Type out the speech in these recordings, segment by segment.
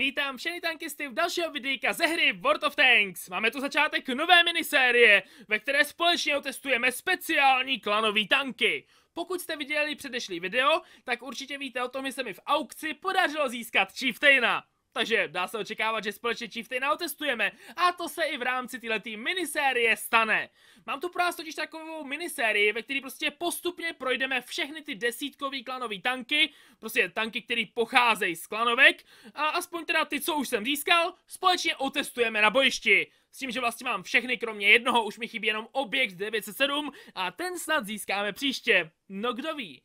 Vítám všechny tankisty v dalšího videíka ze hry World of Tanks. Máme tu začátek nové minisérie, ve které společně otestujeme speciální klanové tanky. Pokud jste viděli předešlý video, tak určitě víte o tom, že se mi v aukci podařilo získat Chieftaina takže dá se očekávat, že společně Chieftain naotestujeme a to se i v rámci této minisérie stane. Mám tu pro vás totiž takovou minisérii, ve které prostě postupně projdeme všechny ty desítkový klanové tanky, prostě tanky, které pocházejí z klanovek a aspoň teda ty, co už jsem získal, společně otestujeme na bojišti. S tím, že vlastně mám všechny, kromě jednoho, už mi chybí jenom objekt 907 a ten snad získáme příště. No kdo ví.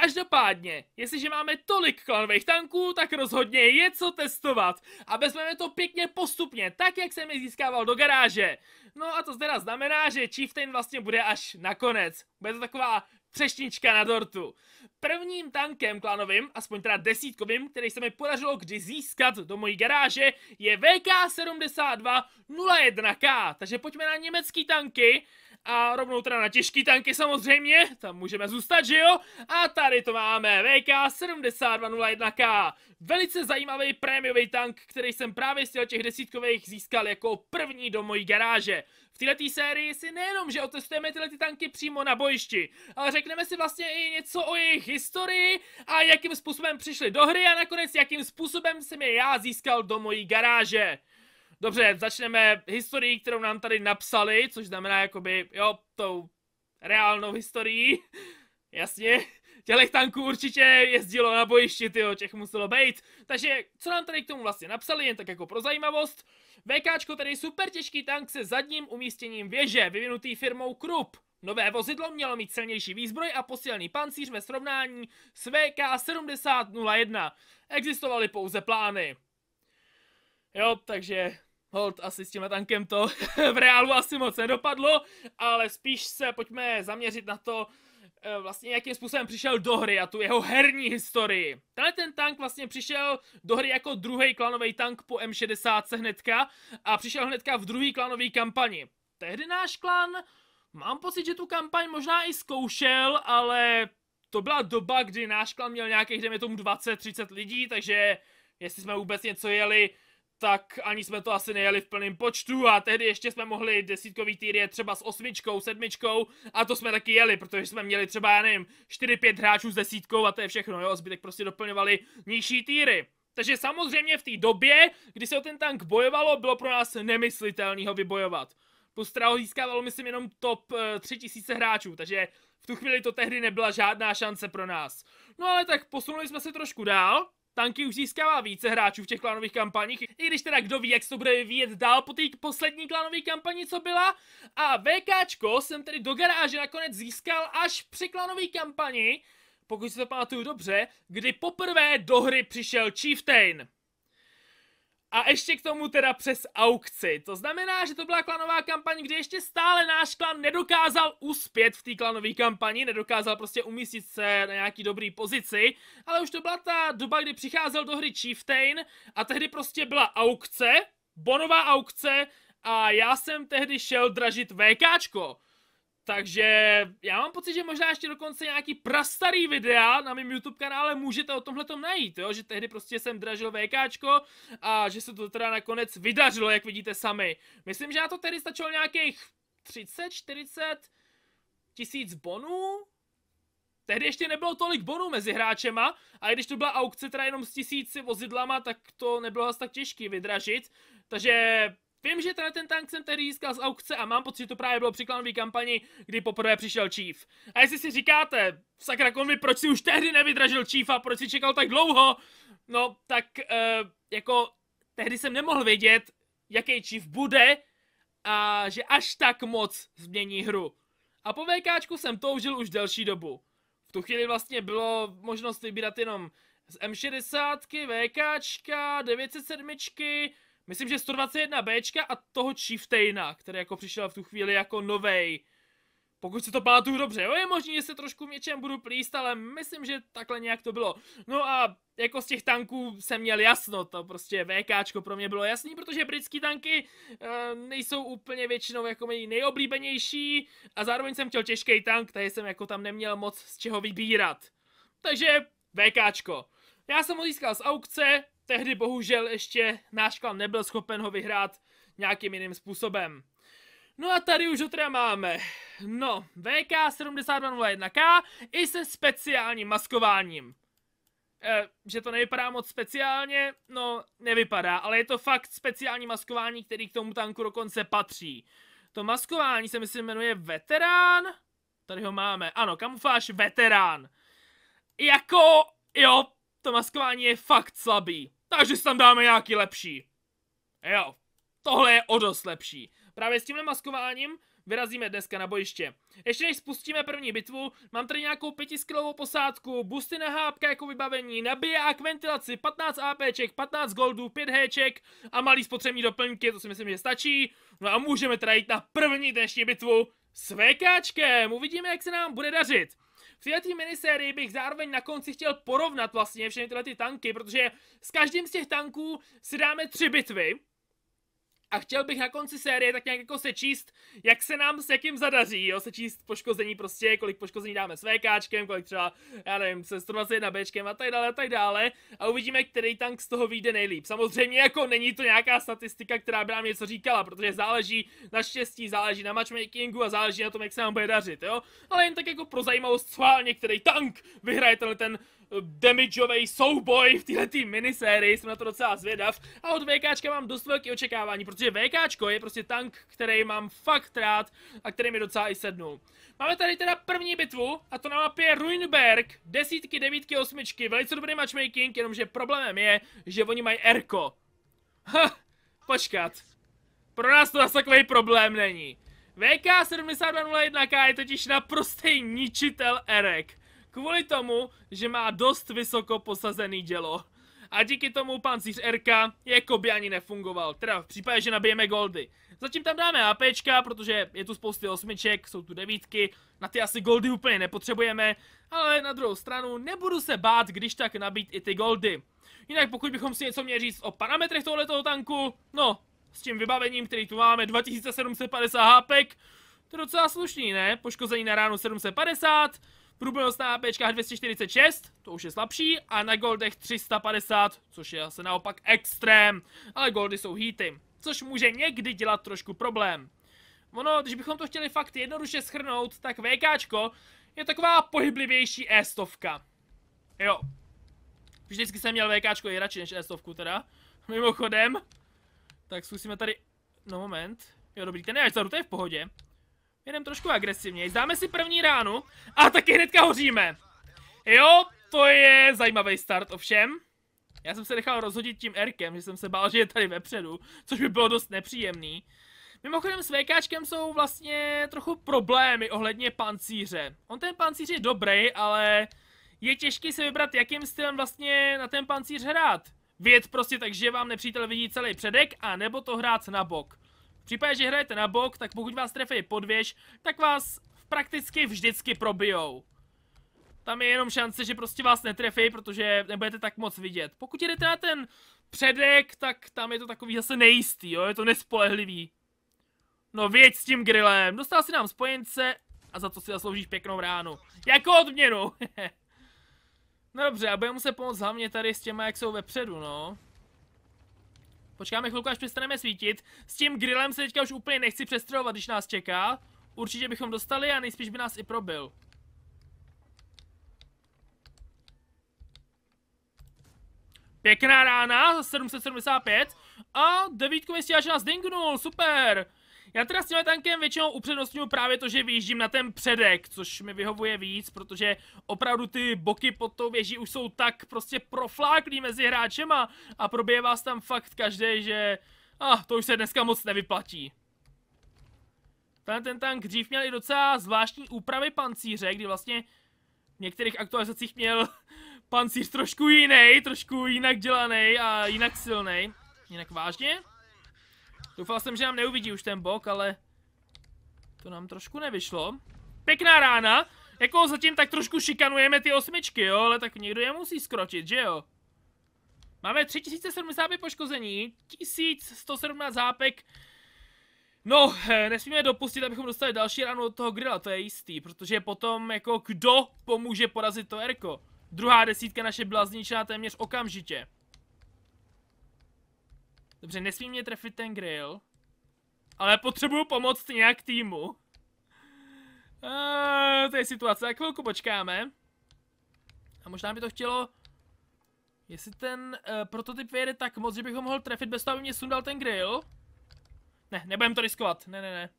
Každopádně, jestliže máme tolik klanových tanků, tak rozhodně je co testovat. A vezmeme to pěkně postupně, tak jak jsem je získával do garáže. No a to teda znamená, že Chieftain vlastně bude až nakonec. Bude to taková třešnička na dortu. Prvním tankem klanovým, aspoň teda desítkovým, který se mi podařilo kdy získat do mojí garáže, je VK7201K. Takže pojďme na německý tanky a rovnou teda na těžký tanky samozřejmě, tam můžeme zůstat, že jo? A tady to máme, VK7201K. Velice zajímavý prémiový tank, který jsem právě z těch desítkových získal jako první do mojí garáže. V této sérii si nejenom, že otestujeme tyhle ty tanky přímo na bojišti, ale řekneme si vlastně i něco o jejich historii a jakým způsobem přišli do hry a nakonec jakým způsobem jsem je já získal do mojí garáže. Dobře, začneme historií, kterou nám tady napsali, což znamená jakoby, jo, tou reálnou historií. Jasně. Tělech tanků určitě jezdilo na bojišti, tyjo, těch muselo být. Takže co nám tady k tomu vlastně napsali, jen tak jako pro zajímavost. VKčko tedy super těžký tank se zadním umístěním věže, vyvinutý firmou Krupp. Nové vozidlo mělo mít silnější výzbroj a posílený pancíř ve srovnání s VK 7001. Existovaly pouze plány. Jo, takže hold asi s tímhle tankem to v reálu asi moc nedopadlo, ale spíš se pojďme zaměřit na to, Eh, vlastně jakým způsobem přišel do hry a tu jeho herní historii. Tenhle ten tank vlastně přišel do hry jako druhý klanový tank po M60 hnedka a přišel hnedka v druhý klanové kampani. Tehdy náš klan, mám pocit, že tu kampaň možná i zkoušel, ale to byla doba, kdy náš klan měl nějakých, dejme tomu 20-30 lidí, takže jestli jsme vůbec něco jeli, tak ani jsme to asi nejeli v plném počtu a tehdy ještě jsme mohli desítkový týr je třeba s osmičkou, sedmičkou a to jsme taky jeli, protože jsme měli třeba, já nevím, 4-5 hráčů s desítkou a to je všechno, jo, zbytek prostě doplňovali nižší týry. Takže samozřejmě v té době, kdy se o ten tank bojovalo, bylo pro nás nemyslitelný ho vybojovat. Pustra ho získávalo, myslím, jenom top 3000 eh, hráčů, takže v tu chvíli to tehdy nebyla žádná šance pro nás. No ale tak posunuli jsme se trošku dál, Tanky už získává více hráčů v těch klanových kampaních, i když teda kdo ví, jak se to bude vyvíjet dál po té poslední klanové kampani, co byla. A VKčko jsem tedy do garáže nakonec získal až při klanové kampani, pokud si to pamatuju dobře, kdy poprvé do hry přišel Chieftain. A ještě k tomu teda přes aukci. To znamená, že to byla klanová kampaň, kde ještě stále náš klan nedokázal uspět v té klanové kampani, nedokázal prostě umístit se na nějaký dobrý pozici, ale už to byla ta doba, kdy přicházel do hry Chieftain a tehdy prostě byla aukce, bonová aukce a já jsem tehdy šel dražit VKčko. Takže já mám pocit, že možná ještě dokonce nějaký prastarý videa na mém YouTube kanále můžete o tomhle najít, jo? že tehdy prostě jsem dražil VKčko a že se to teda nakonec vydařilo, jak vidíte sami. Myslím, že na to tehdy stačilo nějakých 30, 40 tisíc bonů, Tehdy ještě nebylo tolik bonů mezi hráčema, a když to byla aukce teda jenom s tisíci vozidlama, tak to nebylo asi tak těžký vydražit. Takže Vím, že tenhle ten tank jsem tedy získal z aukce a mám pocit, že to právě bylo při klanové kampani, kdy poprvé přišel Chief. A jestli si říkáte, sakra konvi, proč si už tehdy nevydražil a proč si čekal tak dlouho, no tak uh, jako tehdy jsem nemohl vědět, jaký Chief bude a že až tak moc změní hru. A po VKčku jsem toužil už delší dobu. V tu chvíli vlastně bylo možnost vybírat jenom z M60, VKčka, 907, myslím, že 121B a toho Chieftaina, který jako přišel v tu chvíli jako novej. Pokud si to pátu dobře, jo, je možný, že se trošku něčem budu plíst, ale myslím, že takhle nějak to bylo. No a jako z těch tanků jsem měl jasno, to prostě VKčko pro mě bylo jasný, protože britský tanky e, nejsou úplně většinou jako mý nejoblíbenější a zároveň jsem chtěl těžký tank, takže jsem jako tam neměl moc z čeho vybírat. Takže VKčko. Já jsem ho získal z aukce, tehdy bohužel ještě náš klan nebyl schopen ho vyhrát nějakým jiným způsobem. No a tady už ho teda máme. No, VK7201K i se speciálním maskováním. E, že to nevypadá moc speciálně, no nevypadá, ale je to fakt speciální maskování, který k tomu tanku dokonce patří. To maskování se myslím jmenuje Veterán? Tady ho máme, ano, kamufláž Veterán. Jako, jo, to maskování je fakt slabý. Takže si tam dáme nějaký lepší. Jo, tohle je o dost lepší. Právě s tímhle maskováním vyrazíme dneska na bojiště. Ještě než spustíme první bitvu, mám tady nějakou pětiskilovou posádku, busty na hápka jako vybavení, nabiják, ventilaci, 15 APček, 15 goldů, 5 Hček a malý spotřební doplňky, to si myslím, že stačí. No a můžeme teda jít na první dnešní bitvu s VKčkem. Uvidíme, jak se nám bude dařit této minisérii bych zároveň na konci chtěl porovnat vlastně všechny tyhle ty tanky, protože s každým z těch tanků si dáme tři bitvy, a chtěl bych na konci série tak nějak jako sečíst, jak se nám s jakým zadaří, jo, sečíst poškození prostě, kolik poškození dáme s VKčkem, kolik třeba, já nevím, se 121Bčkem a tak dále a tak dále. A uvidíme, který tank z toho vyjde nejlíp. Samozřejmě jako není to nějaká statistika, která by nám něco říkala, protože záleží na štěstí, záleží na matchmakingu a záleží na tom, jak se nám bude dařit, jo. Ale jen tak jako pro zajímavost co některý tank vyhraje tenhle ten damageový souboj v této minisérii, jsem na to docela zvědav. A od VKčka mám dost velké očekávání, protože VKčko je prostě tank, který mám fakt rád a který mi docela i sednul. Máme tady teda první bitvu a to na mapě Ruinberg, desítky, devítky, osmičky, velice dobrý matchmaking, jenomže problémem je, že oni mají Erko. Ha, počkat. Pro nás to zase takový problém není. VK 7201K je totiž naprostý ničitel Erek. Kvůli tomu, že má dost vysoko posazený dělo. A díky tomu pancíř RK jako by ani nefungoval, teda v případě, že nabijeme goldy. Zatím tam dáme APčka, protože je tu spousty osmiček, jsou tu devítky, na ty asi goldy úplně nepotřebujeme, ale na druhou stranu nebudu se bát, když tak nabít i ty goldy. Jinak pokud bychom si něco měli říct o parametrech tohoto tanku, no, s tím vybavením, který tu máme, 2750 HP, to je docela slušný, ne? Poškození na ránu 750, na pečka 246, to už je slabší, a na goldech 350, což je asi naopak extrém, ale goldy jsou hity, což může někdy dělat trošku problém. Ono, když bychom to chtěli fakt jednoduše schrnout, tak VKčko je taková pohyblivější e-stovka. Jo. Vždycky jsem měl VKčko i radši než e teda. Mimochodem. Tak zkusíme tady... No moment. Jo dobrý, ten je to je v pohodě jenom trošku agresivně. Zdáme si první ránu a taky hnedka hoříme. Jo, to je zajímavý start ovšem. Já jsem se nechal rozhodit tím Erkem, že jsem se bál, že je tady vepředu, což by bylo dost nepříjemný. Mimochodem s VKčkem jsou vlastně trochu problémy ohledně pancíře. On ten pancíř je dobrý, ale je těžký se vybrat, jakým stylem vlastně na ten pancíř hrát. Věd prostě tak, že vám nepřítel vidí celý předek, a nebo to hrát na bok. V případě, že hrajete na bok, tak pokud vás trefí podvěž, tak vás prakticky vždycky probijou. Tam je jenom šance, že prostě vás netrefí, protože nebudete tak moc vidět. Pokud jdete na ten předek, tak tam je to takový zase nejistý, jo, je to nespolehlivý. No věď s tím grillem, dostal si nám spojence a za to si zasloužíš pěknou ránu. Jako odměnu! no dobře, a budeme muset pomoct hlavně tady s těma, jak jsou vepředu, no. Počkáme chvilku, až přestaneme svítit. S tím grillem se teďka už úplně nechci přestřelovat, když nás čeká. Určitě bychom dostali a nejspíš by nás i probil. Pěkná rána, 775. A devítkový stíhač nás dingnul, super. Já teda s tímhle tankem většinou upřednostňuji právě to, že vyjíždím na ten předek, což mi vyhovuje víc, protože opravdu ty boky pod tou věží už jsou tak prostě profláklý mezi hráčema a probije vás tam fakt každý, že... Ah, to už se dneska moc nevyplatí. Ten ten tank dřív měl i docela zvláštní úpravy pancíře, kdy vlastně v některých aktualizacích měl pancíř trošku jiný, trošku jinak dělaný a jinak silný. Jinak vážně? Doufal jsem, že nám neuvidí už ten bok, ale to nám trošku nevyšlo. Pěkná rána. Jako zatím tak trošku šikanujeme ty osmičky, jo, ale tak někdo je musí skročit, že jo? Máme 3075 poškození, 1117 zápek. No, eh, nesmíme dopustit, abychom dostali další ránu od toho grilla, to je jistý, protože potom jako kdo pomůže porazit to Erko. Druhá desítka naše byla zničena téměř okamžitě. Dobře, nesmí mě trefit ten grill. Ale potřebuju pomoct nějak týmu. A, to je situace, tak chvilku počkáme. A možná by to chtělo... Jestli ten uh, prototyp vyjede tak moc, že bych ho mohl trefit bez toho, aby mě sundal ten grill. Ne, nebudem to riskovat, ne, ne, ne.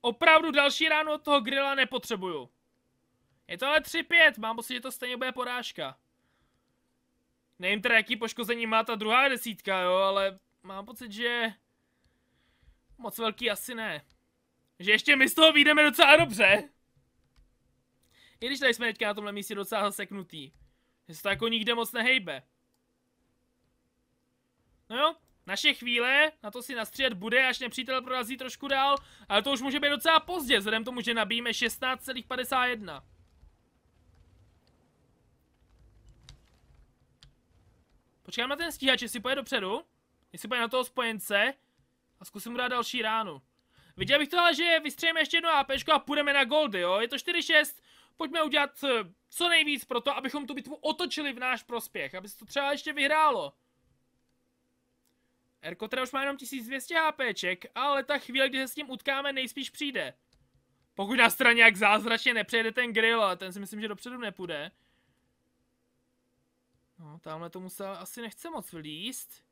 Opravdu další ráno od toho grilla nepotřebuju. Je to ale 3-5, mám pocit, že to stejně bude porážka. Nevím teda, jaký poškození má ta druhá desítka, jo, ale mám pocit, že... Moc velký asi ne. Že ještě my z toho vyjdeme docela dobře. I když tady jsme teďka na tomhle místě docela zaseknutý. Že se to jako nikde moc nehejbe. No jo, naše chvíle, na to si nastřílet bude, až nepřítel prorazí trošku dál, ale to už může být docela pozdě, vzhledem tomu, že nabíjíme 16,51. Počkám na ten stíhač, jestli pojede dopředu. Jestli pojede na toho spojence. A zkusím mu dát další ránu. Viděl bych to ale, že vystřejeme ještě jedno AP a půjdeme na goldy, jo? Je to 4-6. Pojďme udělat eh, co nejvíc pro to, abychom tu bitvu otočili v náš prospěch. Aby se to třeba ještě vyhrálo. Erko teda už má jenom 1200 HPček, ale ta chvíle, kdy se s tím utkáme, nejspíš přijde. Pokud na straně jak zázračně nepřejde ten grill, ale ten si myslím, že dopředu nepůjde. No, tamhle to musel asi nechce moc vlíst.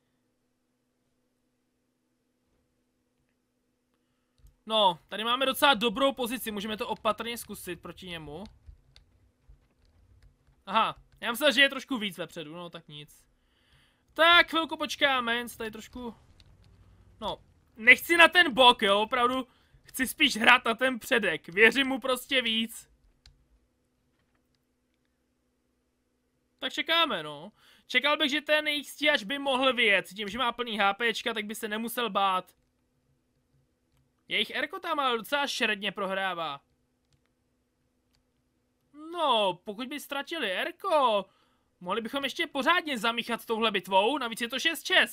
No, tady máme docela dobrou pozici, můžeme to opatrně zkusit proti němu. Aha, já myslel, že je trošku víc vepředu, no tak nic. Tak, chvilku počkáme, jen tady trošku... No, nechci na ten bok, jo, opravdu chci spíš hrát na ten předek, věřím mu prostě víc. tak čekáme, no. Čekal bych, že ten jejich stíhač by mohl vyjet. Tím, že má plný HPčka, tak by se nemusel bát. Jejich Erko tam ale docela šredně prohrává. No, pokud by ztratili Erko, mohli bychom ještě pořádně zamíchat s touhle bitvou, navíc je to 6-6.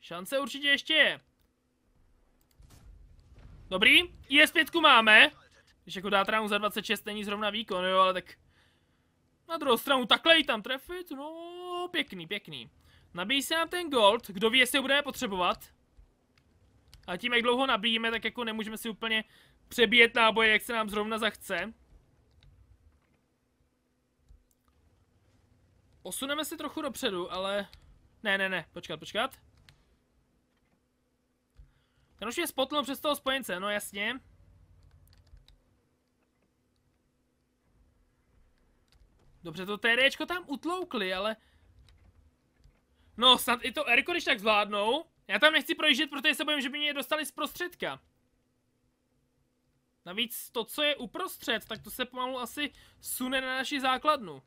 Šance určitě ještě je. Dobrý, IS5 máme. Když jako dát za 26 není zrovna výkon, jo, ale tak na druhou stranu takhle ji tam trefit, no pěkný, pěkný. Nabíjí se nám ten gold, kdo ví, jestli ho budeme potřebovat. A tím, jak dlouho nabíjíme, tak jako nemůžeme si úplně přebíjet náboje, jak se nám zrovna zachce. Posuneme si trochu dopředu, ale... Ne, ne, ne, počkat, počkat. Ten už je spotnul přes toho spojence, no jasně. Dobře, to TDčko tam utloukli, ale... No, snad i to Erko, když tak zvládnou. Já tam nechci projíždět, protože se bojím, že by mě dostali z prostředka. Navíc to, co je uprostřed, tak to se pomalu asi sune na naši základnu.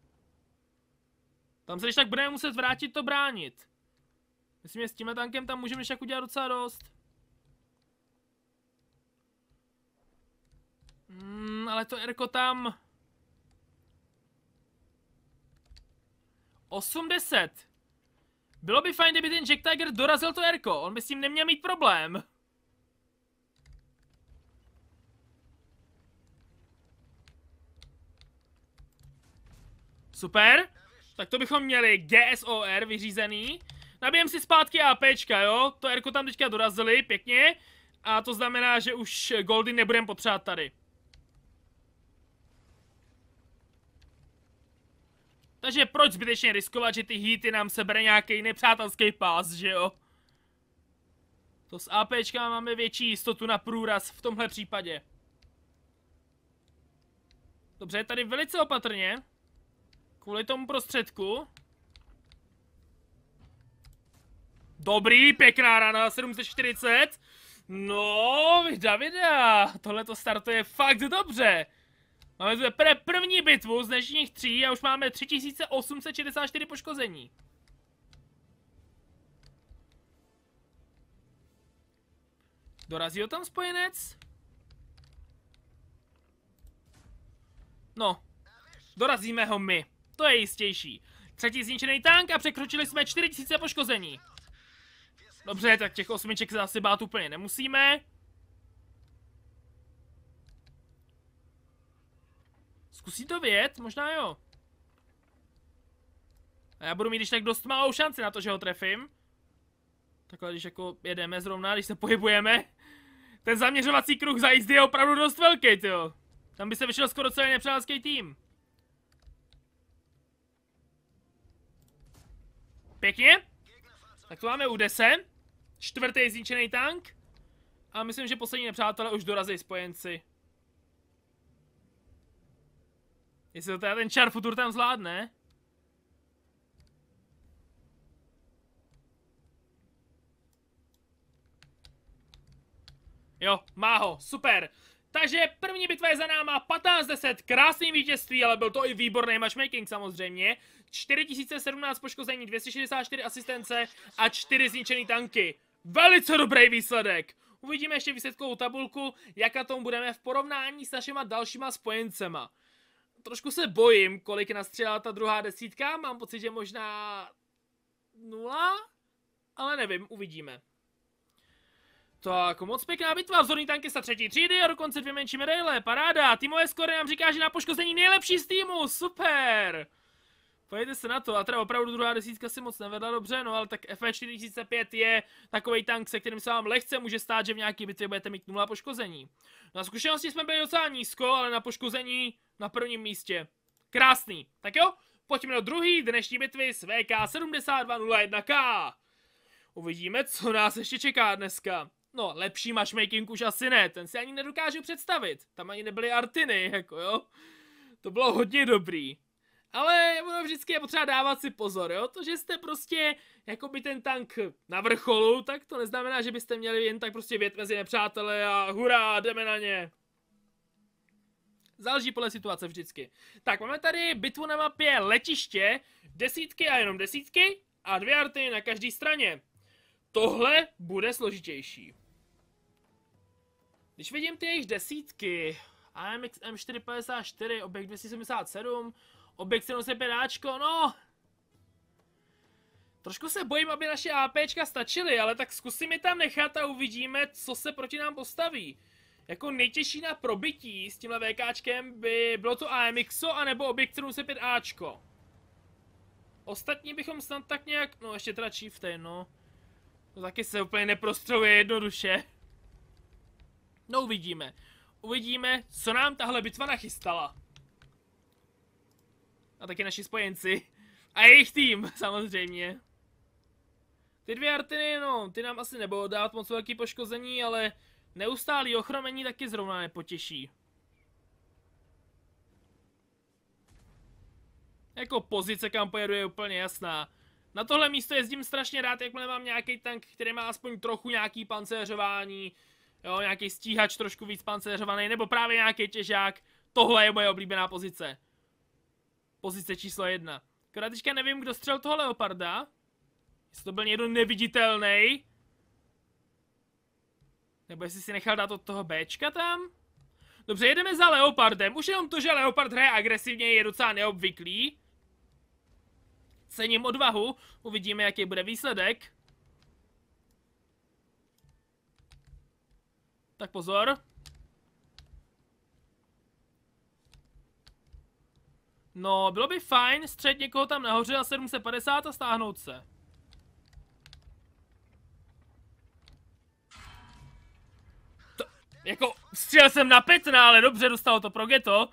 Tam se když tak budeme muset vrátit to bránit. Myslím, že s tímhle tankem tam můžeme však udělat docela dost. Mm, ale to Erko tam... 80. Bylo by fajn, kdyby ten Jack Tiger dorazil to Erko. On by s tím neměl mít problém. Super. Tak to bychom měli GSOR vyřízený. Nabijeme si zpátky APčka, jo? To Erko tam teďka dorazili, pěkně. A to znamená, že už Goldy nebudeme potřebovat tady. Takže proč zbytečně riskovat, že ty hity nám sebere nějaký nepřátelský pás, že jo? To s APčka máme větší jistotu na průraz v tomhle případě. Dobře, tady velice opatrně. Kvůli tomu prostředku. Dobrý, pěkná rana, 740. No, Davida, tohle to startuje fakt dobře. Máme zde pr první bitvu z dnešních tří a už máme 3864 poškození. Dorazí ho tam spojenec? No, dorazíme ho my. To je jistější. Třetí zničený tank a překročili jsme 4000 poškození. Dobře, tak těch osmiček zase bát úplně nemusíme. Zkusí to vědět? Možná jo. A já budu mít když tak dost malou šanci na to, že ho trefím. Takhle, když jako jedeme zrovna, když se pohybujeme. Ten zaměřovací kruh za jízdy je opravdu dost velký, jo. Tam by se vyšel skoro celý nepřátelský tým. Pěkně. Tak to máme u 10. Čtvrtý zničený tank. A myslím, že poslední nepřátelé už dorazí spojenci. Jestli to teda ten čar futur tam zvládne? Jo, má ho, super. Takže první bitva je za náma, 15-10, krásný vítězství, ale byl to i výborný matchmaking samozřejmě. 4017 poškození, 264 asistence a 4 zničené tanky. Velice dobrý výsledek. Uvidíme ještě výsledkovou tabulku, jak na tom budeme v porovnání s našima dalšíma spojencema trošku se bojím, kolik nastřelila ta druhá desítka, mám pocit, že možná nula, ale nevím, uvidíme. Tak, moc pěkná bitva, vzorný tankista třetí třídy a dokonce dvě menší medaile, paráda, týmové skore nám říká, že na poškození nejlepší z týmu, super! Pojďte se na to, a teda opravdu druhá desítka si moc nevedla dobře, no ale tak FE4005 je takový tank, se kterým se vám lehce může stát, že v nějaký bitvě budete mít nula poškození. Na zkušenosti jsme byli docela nízko, ale na poškození na prvním místě. Krásný. Tak jo, pojďme do druhý. dnešní bitvy s VK 7201K. Uvidíme, co nás ještě čeká dneska. No, lepší matchmaking už asi ne, ten si ani nedokážu představit. Tam ani nebyly artiny, jako jo. To bylo hodně dobrý. Ale ono vždycky je potřeba dávat si pozor, jo? To, že jste prostě, jako by ten tank na vrcholu, tak to neznamená, že byste měli jen tak prostě vět mezi nepřátele a hurá, jdeme na ně. Záleží podle situace vždycky. Tak, máme tady bitvu na mapě letiště, desítky a jenom desítky a dvě arty na každé straně. Tohle bude složitější. Když vidím ty jejich desítky, AMX M454, objekt 277, objekt 75 no, Trošku se bojím, aby naše APčka stačily, ale tak zkusím je tam nechat a uvidíme, co se proti nám postaví. Jako nejtěžší na probití s tímhle VKčkem by bylo to AMXO anebo objekt 75Ačko. Ostatní bychom snad tak nějak, no ještě teda té, no. To taky se úplně neprostřeluje jednoduše. No uvidíme. Uvidíme, co nám tahle bitva nachystala. A taky naši spojenci. A jejich tým, samozřejmě. Ty dvě artiny, no, ty nám asi nebudou dát moc velký poškození, ale Neustálý ochromení taky zrovna nepotěší. Jako pozice, kam pojedu, je úplně jasná. Na tohle místo jezdím strašně rád, jakmile mám nějaký tank, který má aspoň trochu nějaký pancéřování, jo, nějaký stíhač trošku víc pancéřovaný, nebo právě nějaký těžák. Tohle je moje oblíbená pozice. Pozice číslo jedna. Akorát nevím, kdo střel toho leoparda. Jestli to byl někdo neviditelný, nebo jestli si nechal dát od toho Bčka tam? Dobře, jedeme za Leopardem. Už jenom to, že Leopard hraje agresivně, je docela neobvyklý. Cením odvahu. Uvidíme, jaký bude výsledek. Tak pozor. No, bylo by fajn střed někoho tam nahoře na 750 a stáhnout se. Jako, střel jsem na Petna, ale dobře, dostalo to pro Geto.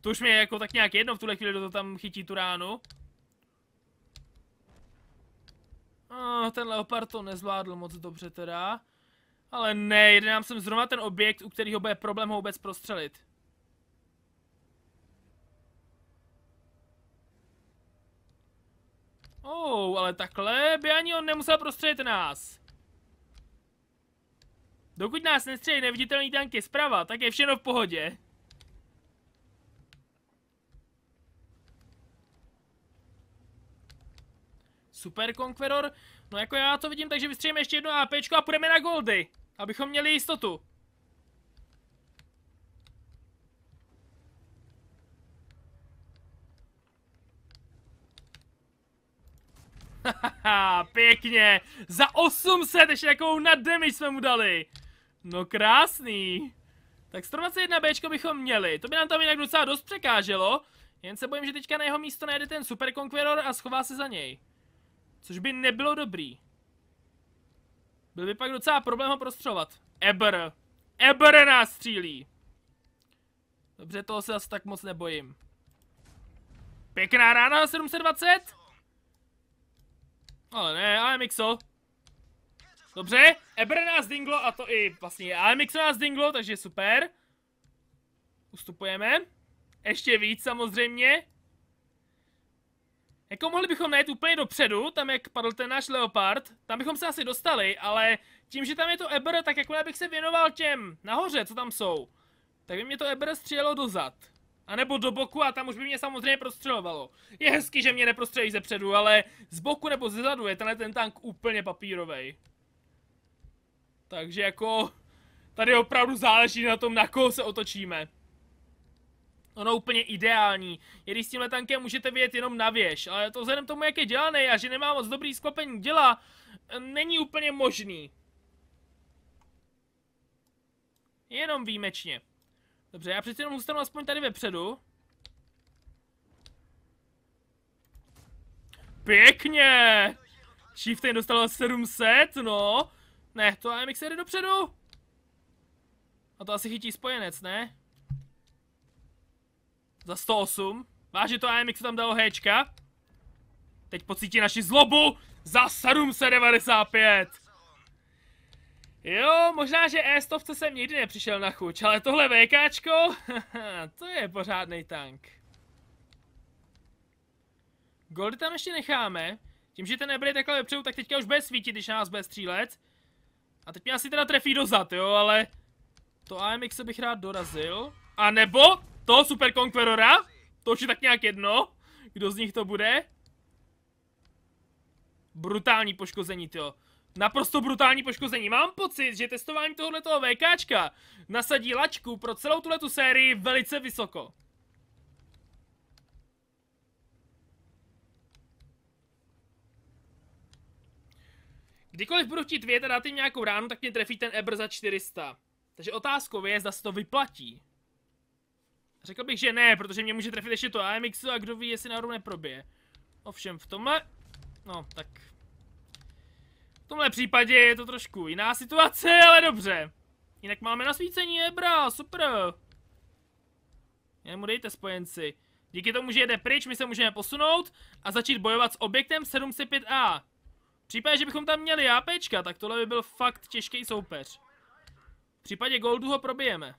To už mě je jako tak nějak jedno v tuhle chvíli, kdo to tam chytí tu ránu. Oh, ten Leopard to nezvládl moc dobře teda. Ale ne, jde nám sem zrovna ten objekt, u kterého bude problém ho vůbec prostřelit. Oh, ale takhle by ani on nemusel prostřelit nás. Dokud nás nestřelí neviditelný tanky zprava, tak je všechno v pohodě. Super Conqueror. No jako já to vidím, takže vystřelíme ještě jedno AP a půjdeme na goldy, abychom měli jistotu. Hahaha, pěkně. Za 800 ještě jakou na damage jsme mu dali. No krásný. Tak 121B bychom měli, to by nám tam jinak docela dost překáželo. Jen se bojím, že teďka na jeho místo najde ten Super Conqueror a schová se za něj. Což by nebylo dobrý. Byl by pak docela problém ho prostřelovat. Eber. Eber nás střílí. Dobře, toho se asi tak moc nebojím. Pěkná rána 720? Ale ne, ale Mixo. Dobře, Ebre nás dinglo a to i vlastně AMX nás dinglo, takže super. Ustupujeme. Ještě víc samozřejmě. Jako mohli bychom najít úplně dopředu, tam jak padl ten náš leopard, tam bychom se asi dostali, ale tím, že tam je to Eber, tak jako bych se věnoval těm nahoře, co tam jsou. Tak by mě to Eber střílelo dozad. A nebo do boku a tam už by mě samozřejmě prostřelovalo. Je hezky, že mě neprostřelí ze předu, ale z boku nebo ze zadu je tenhle ten tank úplně papírovej. Takže jako tady opravdu záleží na tom, na koho se otočíme. Ono úplně ideální. Je, když s tímhle tankem můžete vyjet jenom na věž, ale to vzhledem tomu, jak je dělaný a že nemá moc dobrý sklopení děla, není úplně možný. Jenom výjimečně. Dobře, já přeci jenom zůstanu aspoň tady vepředu. Pěkně! Chieftain dostal 700, no. Ne, to AMX jede dopředu. A to asi chytí spojenec, ne? Za 108. Váže to AMX tam dalo Hčka. Teď pocítí naši zlobu za 795. Jo, možná, že E100 jsem nikdy nepřišel na chuť, ale tohle VKčko, to je pořádný tank. Goldy tam ještě necháme. Tím, že ten nebyl takhle vepředu, tak teďka už bude svítit, když nás bude střílet. A teď mě asi teda trefí dozad, jo, ale... To AMX bych rád dorazil. A nebo to Super Conquerora. To už je tak nějak jedno. Kdo z nich to bude? Brutální poškození, jo. Naprosto brutální poškození. Mám pocit, že testování tohoto VKčka nasadí lačku pro celou tuhletu sérii velice vysoko. Kdykoliv budu chtít vědět a dát jim nějakou ránu, tak mě trefí ten Ebr za 400. Takže otázkou je, zda se to vyplatí. Řekl bych, že ne, protože mě může trefit ještě to AMX a kdo ví, jestli náhodou neprobije. Ovšem v tomhle, no tak... V tomhle případě je to trošku jiná situace, ale dobře. Jinak máme nasvícení Ebra, super. Jen mu dejte spojenci. Díky tomu, že jede pryč, my se můžeme posunout a začít bojovat s objektem 75 a v případě, že bychom tam měli APčka, tak tohle by byl fakt těžký soupeř. V případě Goldu ho probijeme.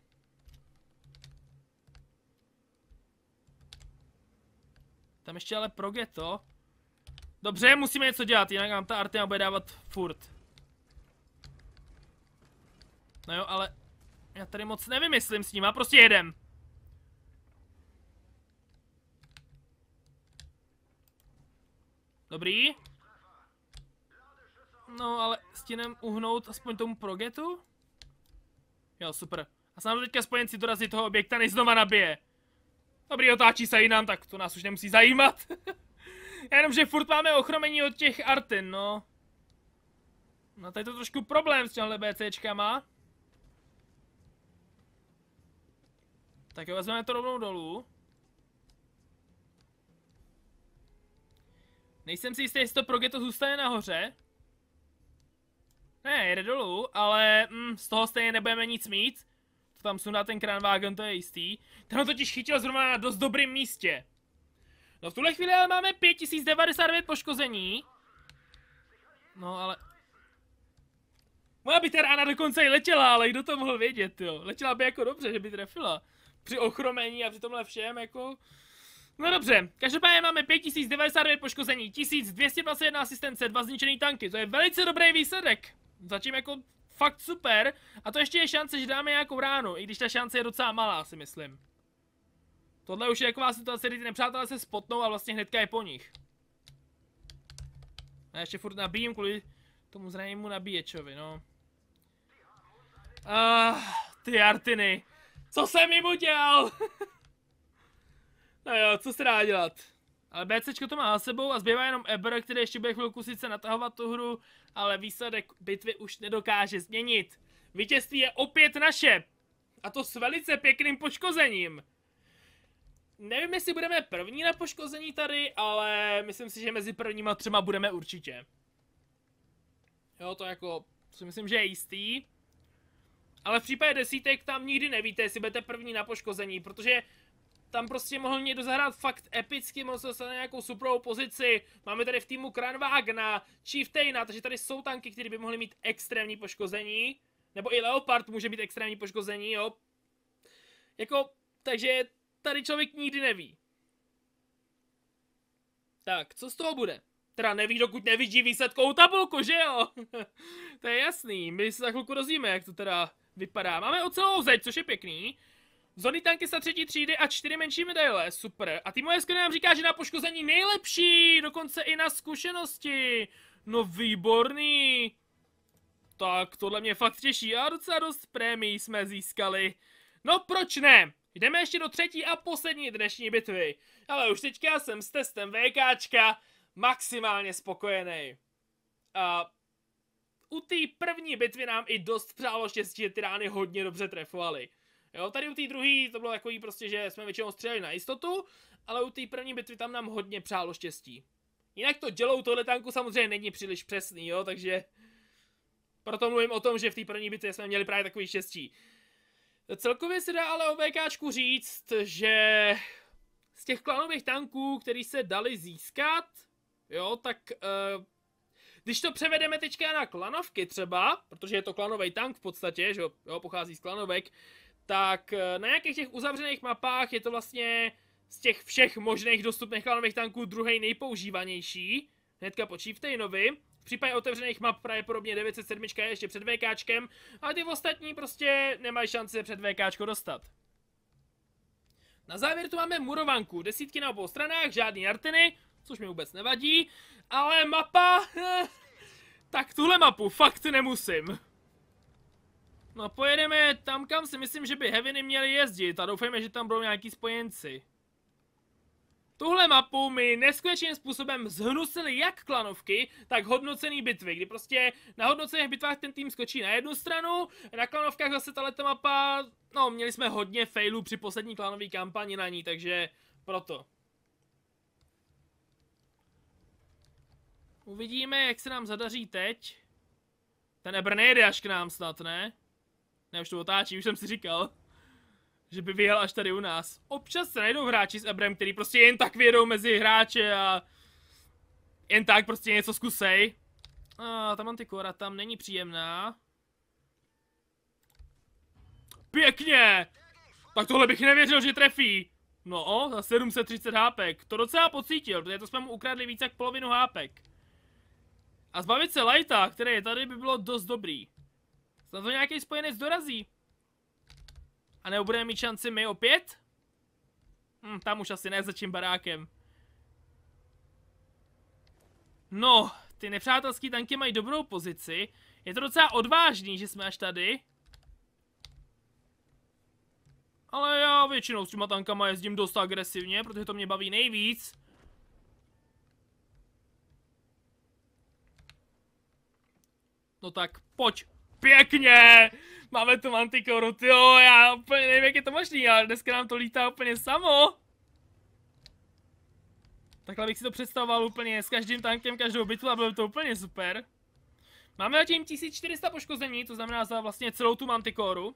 Tam ještě ale geto. Dobře, musíme něco dělat, jinak nám ta Artyma bude dávat furt. No jo, ale já tady moc nevymyslím s ním, a prostě jedem. Dobrý. No, ale stínem uhnout aspoň tomu progetu? Jo, super. A snad teďka spojenci dorazí toho objekta, než znova nabije. Dobrý, otáčí se jinam, tak to nás už nemusí zajímat. Jenomže furt máme ochromení od těch Artin, no. No tady to trošku problém s těmhle BCčkama. Tak jo, vezmeme to rovnou dolů. Nejsem si jistý, jestli to progeto zůstane nahoře. Ne, jede dolů, ale mm, z toho stejně nebudeme nic mít. To tam sundá ten kranvágen, to je jistý. Ten ho totiž chytil zrovna na dost dobrém místě. No v tuhle chvíli ale máme 5099 poškození. No ale... Moja by ta rána dokonce i letěla, ale kdo to mohl vědět, jo. Letěla by jako dobře, že by trefila. Při ochromení a při tomhle všem, jako... No dobře, každopádně máme 5099 poškození, 1221 asistence, dva zničený tanky, to je velice dobrý výsledek zatím jako fakt super. A to ještě je šance, že dáme nějakou ránu, i když ta šance je docela malá, si myslím. Tohle už je taková situace, kdy ty nepřátelé se spotnou a vlastně hnedka je po nich. A ještě furt nabíjím kvůli tomu zranému nabíječovi, no. Ah, ty Artiny. Co jsem jim udělal? no jo, co se dá dělat? Ale BCčko to má za sebou a zbývá jenom Eber, který ještě bude chvilku sice natahovat tu hru, ale výsledek bitvy už nedokáže změnit. Vítězství je opět naše. A to s velice pěkným poškozením. Nevím, jestli budeme první na poškození tady, ale myslím si, že mezi prvníma třema budeme určitě. Jo, to jako si myslím, že je jistý. Ale v případě desítek tam nikdy nevíte, jestli budete první na poškození, protože tam prostě mohl někdo zahrát fakt epicky, mohl se dostat na nějakou suprovou pozici. Máme tady v týmu Chief Chieftaina, takže tady jsou tanky, které by mohly mít extrémní poškození. Nebo i Leopard může mít extrémní poškození, jo. Jako, takže tady člověk nikdy neví. Tak, co z toho bude? Teda neví, dokud nevidí výsledkou tabulku, že jo? to je jasný, my se za chvilku dozvíme, jak to teda vypadá. Máme ocelovou zeď, což je pěkný. Zony tanky za třetí třídy a čtyři menší medaile, super. A Timo Jesko nám říká, že na poškození nejlepší, dokonce i na zkušenosti. No výborný. Tak tohle mě fakt těší a docela dost prémií jsme získali. No proč ne? Jdeme ještě do třetí a poslední dnešní bitvy. Ale už teďka jsem s testem VKčka maximálně spokojený. A u té první bitvy nám i dost přálo štěstí, že ty rány hodně dobře trefovaly. Jo, tady u té druhé to bylo takový prostě, že jsme většinou střelili na jistotu, ale u té první bitvy tam nám hodně přálo štěstí. Jinak to dělou tohle tanku samozřejmě není příliš přesný, jo, takže... Proto mluvím o tom, že v té první bitvě jsme měli právě takový štěstí. Celkově se dá ale o VKčku říct, že z těch klanových tanků, který se dali získat, jo, tak uh, když to převedeme teďka na klanovky třeba, protože je to klanový tank v podstatě, že jo, pochází z klanovek, tak eh, na nějakých těch uzavřených mapách je to vlastně z těch všech možných dostupných klanových tanků druhý nejpoužívanější. Hnedka po Chieftainovi. V případě otevřených map pravděpodobně 907 je ještě před VKčkem, ale ty ostatní prostě nemají šance před VKčko dostat. Na závěr tu máme murovanku, desítky na obou stranách, žádný arteny, což mi vůbec nevadí, ale mapa... tak tuhle mapu fakt nemusím. No pojedeme tam, kam si myslím, že by Heavy měly jezdit a doufejme, že tam budou nějaký spojenci. Tuhle mapu mi neskutečným způsobem zhnusily jak klanovky, tak hodnocený bitvy, kdy prostě na hodnocených bitvách ten tým skočí na jednu stranu, na klanovkách zase tato mapa, no měli jsme hodně failů při poslední klanové kampani na ní, takže proto. Uvidíme, jak se nám zadaří teď. Ten Ebr nejde až k nám snad, ne? Ne, už to otáčí, už jsem si říkal, že by vyjel až tady u nás. Občas se najdou hráči s Ebrem, který prostě jen tak vědou mezi hráče a jen tak prostě něco zkusej. A tam antikora, tam není příjemná. Pěkně! Tak tohle bych nevěřil, že trefí. No o, za 730 hápek. To docela pocítil, protože to jsme mu ukradli více jak polovinu hápek. A zbavit se Lighta, který je tady, by bylo dost dobrý. Za to nějaký spojenec dorazí. A nebo budeme mít šanci my opět? Hm, tam už asi ne za tím barákem. No, ty nepřátelský tanky mají dobrou pozici. Je to docela odvážný, že jsme až tady. Ale já většinou s těma tankama jezdím dost agresivně, protože to mě baví nejvíc. No tak, pojď pěkně! Máme tu mantikoru, jo, já úplně nevím, jak je to možný, ale dneska nám to lítá úplně samo. Takhle bych si to představoval úplně s každým tankem, každou bitvu a bylo to úplně super. Máme zatím 1400 poškození, to znamená za vlastně celou tu mantikoru.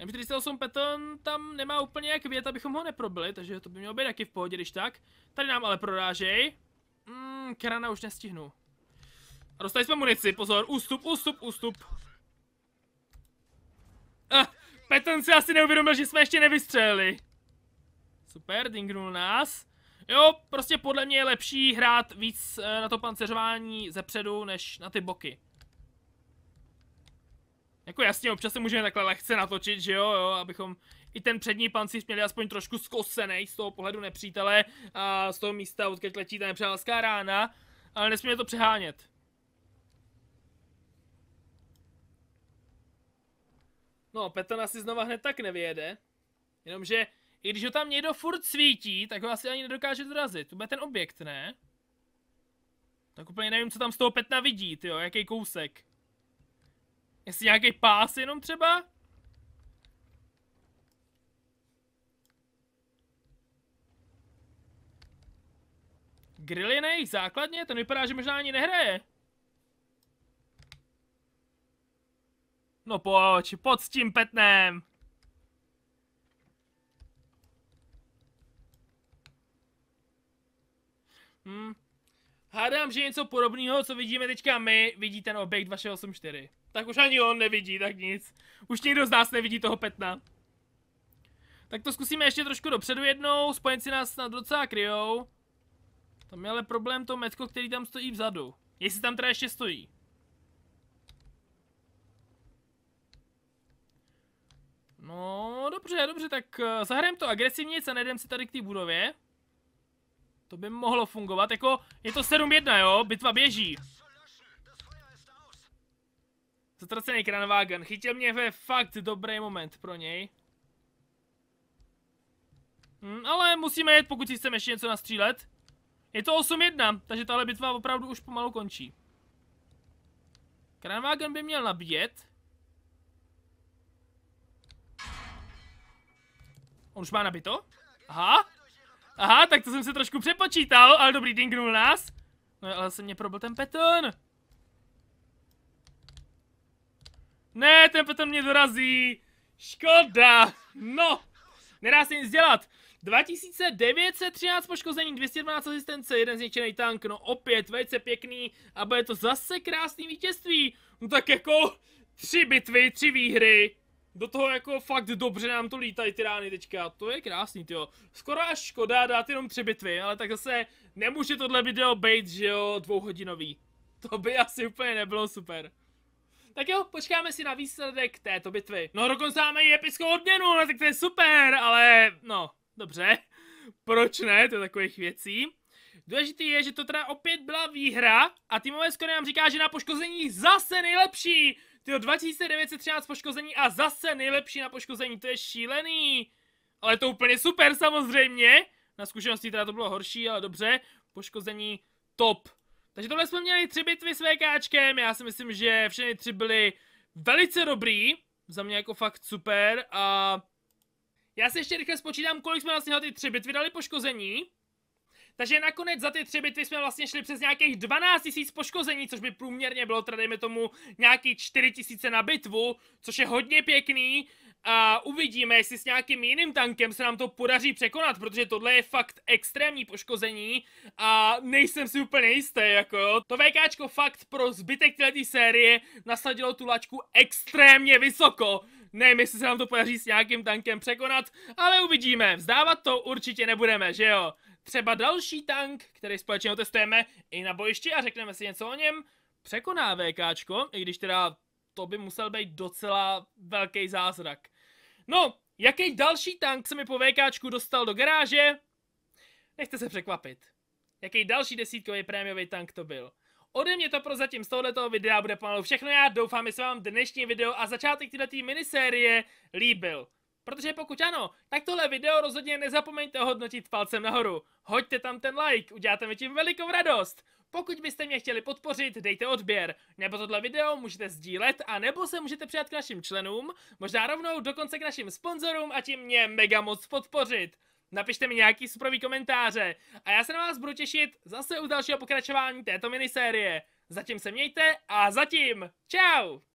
M48 Peton tam nemá úplně jak vět, abychom ho neprobili, takže to by mělo být taky v pohodě, když tak. Tady nám ale prorážej. Mmm, krana už nestihnu. A dostali jsme munici, pozor, ústup, ústup, ústup. Eh, Peton si asi neuvědomil, že jsme ještě nevystřelili. Super, dingnul nás. Jo, prostě podle mě je lepší hrát víc eh, na to panceřování ze předu, než na ty boky. Jako jasně, občas se můžeme takhle lehce natočit, že jo, jo, abychom i ten přední pancíř měli aspoň trošku zkosený z toho pohledu nepřítele a z toho místa, odkud letí ta nepřátelská rána, ale nesmíme to přehánět. No, Petr asi znova hned tak nevyjede. Jenomže, i když ho tam někdo furt svítí, tak ho asi ani nedokáže zrazit. To bude ten objekt, ne? Tak úplně nevím, co tam z toho Petna vidí, jo, jaký kousek. Jestli nějaký pás jenom třeba? Grill základně? Ten vypadá, že možná ani nehraje. No pojď, pod s tím petnem! Hm. Hádám, že něco podobného, co vidíme teďka my, vidí ten objekt 284. Tak už ani on nevidí, tak nic. Už nikdo z nás nevidí toho petna. Tak to zkusíme ještě trošku dopředu jednou, spojenci nás snad docela kryjou. Tam je ale problém to metko, který tam stojí vzadu. Jestli tam teda ještě stojí. No, dobře, dobře, tak eh, zahrajeme to agresivně a najdeme si tady k té budově. To by mohlo fungovat, jako je to 7-1, jo, bitva běží. Zatracený kranvágen, chytil mě ve fakt dobrý moment pro něj. Hmm, ale musíme jet, pokud si chceme ještě něco nastřílet. Je to 8-1, takže tahle bitva opravdu už pomalu končí. Kranvágen by měl nabíjet. On už má nabito? Aha. Aha, tak to jsem se trošku přepočítal, ale dobrý, dingnul nás. No ale se mě probil ten peton. Ne, ten peton mě dorazí. Škoda. No. Nedá se nic dělat. 2913 poškození, 212 asistence, jeden zničený tank, no opět velice pěkný a bude to zase krásný vítězství. No tak jako tři bitvy, tři výhry, do toho jako fakt dobře nám to lítají ty rány teďka, to je krásný, jo. Skoro až škoda dát jenom tři bitvy, ale tak zase nemůže tohle video být, že jo, dvouhodinový. To by asi úplně nebylo super. Tak jo, počkáme si na výsledek této bitvy. No dokonce máme i epickou odměnu, no tak to je super, ale no, dobře. Proč ne, to je takových věcí. Důležitý je, že to teda opět byla výhra a týmové skoro nám říká, že na poškození zase nejlepší. Tyjo, 2913 poškození a zase nejlepší na poškození, to je šílený. Ale to úplně super samozřejmě. Na zkušenosti teda to bylo horší, ale dobře. Poškození top. Takže tohle jsme měli tři bitvy s VKčkem, já si myslím, že všechny tři byly velice dobrý. Za mě jako fakt super a... Já si ještě rychle spočítám, kolik jsme vlastně na ty tři bitvy dali poškození. Takže nakonec za ty tři bitvy jsme vlastně šli přes nějakých 12 000 poškození, což by průměrně bylo, teda dejme tomu, nějaký 4 000 na bitvu, což je hodně pěkný. A uvidíme, jestli s nějakým jiným tankem se nám to podaří překonat, protože tohle je fakt extrémní poškození a nejsem si úplně jistý, jako jo. To VKčko fakt pro zbytek této série nasadilo tu lačku extrémně vysoko. Nevím, jestli se nám to podaří s nějakým tankem překonat, ale uvidíme. Vzdávat to určitě nebudeme, že jo třeba další tank, který společně otestujeme i na bojišti a řekneme si něco o něm, překoná VKčko, i když teda to by musel být docela velký zázrak. No, jaký další tank se mi po VKčku dostal do garáže? Nechte se překvapit. Jaký další desítkový prémiový tank to byl? Ode mě to prozatím z tohoto videa bude pomalu všechno. Já doufám, že se vám dnešní video a začátek této minisérie líbil. Protože pokud ano, tak tohle video rozhodně nezapomeňte hodnotit palcem nahoru. Hoďte tam ten like, uděláte mi tím velikou radost. Pokud byste mě chtěli podpořit, dejte odběr, nebo tohle video můžete sdílet, a nebo se můžete přijat k našim členům, možná rovnou dokonce k našim sponzorům a tím mě mega moc podpořit. Napište mi nějaký suprový komentáře a já se na vás budu těšit zase u dalšího pokračování této minisérie. Zatím se mějte a zatím, čau!